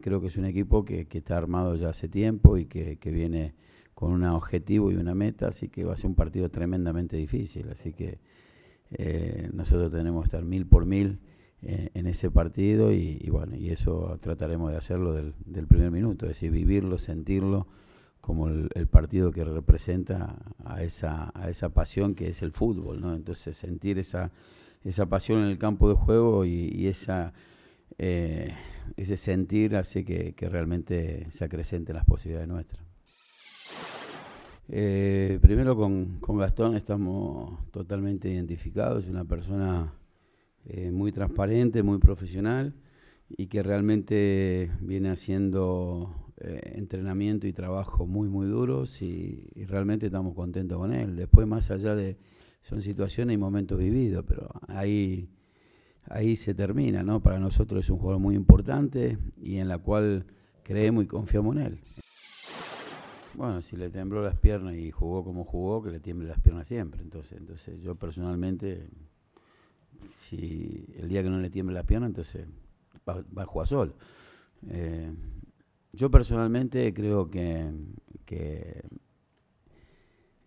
Creo que es un equipo que, está armado ya hace tiempo y que, viene con un objetivo y una meta, así que va a ser un partido tremendamente difícil. Así que eh, nosotros tenemos que estar mil por mil eh, en ese partido y, bueno, y eso trataremos de hacerlo del, primer minuto, es decir, vivirlo, sentirlo como el, partido que representa a esa, pasión que es el fútbol, Entonces sentir esa, pasión en el campo de juego y esa eh, ese sentir hace que, realmente se acrecenten las posibilidades nuestras. Eh, primero con, con, Gastón estamos totalmente identificados, es una persona eh, muy transparente, muy profesional y que realmente viene haciendo entrenamiento y trabajo muy, muy duros y, y realmente estamos contentos con él. Después, más allá de, son situaciones y momentos vividos, pero ahí ahí se termina, ¿no? Para nosotros es un jugador muy importante y en la cual creemos y confiamos en él. Bueno, si le tembló las piernas y jugó como jugó, que le tiemble las piernas siempre. Entonces, entonces yo personalmente, si el día que no le tiemble las piernas, entonces va, a jugar eh, yo personalmente creo que,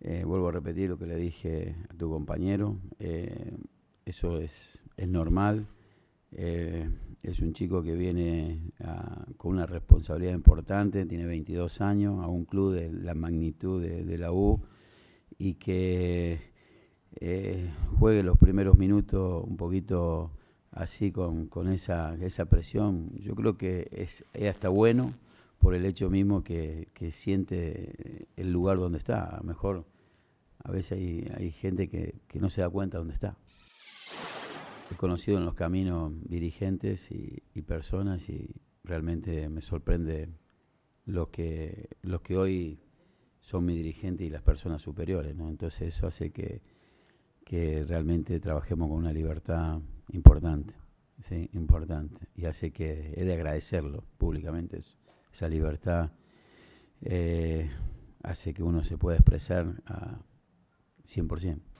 eh, vuelvo a repetir lo que le dije a tu compañero, eh, eso es, normal. Eh, es un chico que viene con una responsabilidad importante, tiene 22 años, a un club de la magnitud de, la U y que eh, juegue los primeros minutos un poquito así con, esa, presión. Yo creo que es, hasta bueno por el hecho mismo que, siente el lugar donde está. A mejor a veces hay, gente que, que no se da cuenta dónde está he conocido en los caminos dirigentes y, personas y realmente me sorprende lo que, los que hoy son mi dirigente y las personas superiores. Entonces eso hace que, que realmente trabajemos con una libertad importante, ¿sí? importante. Y hace que he de agradecerlo públicamente. Esa libertad eh, hace que uno se pueda expresar a 100%.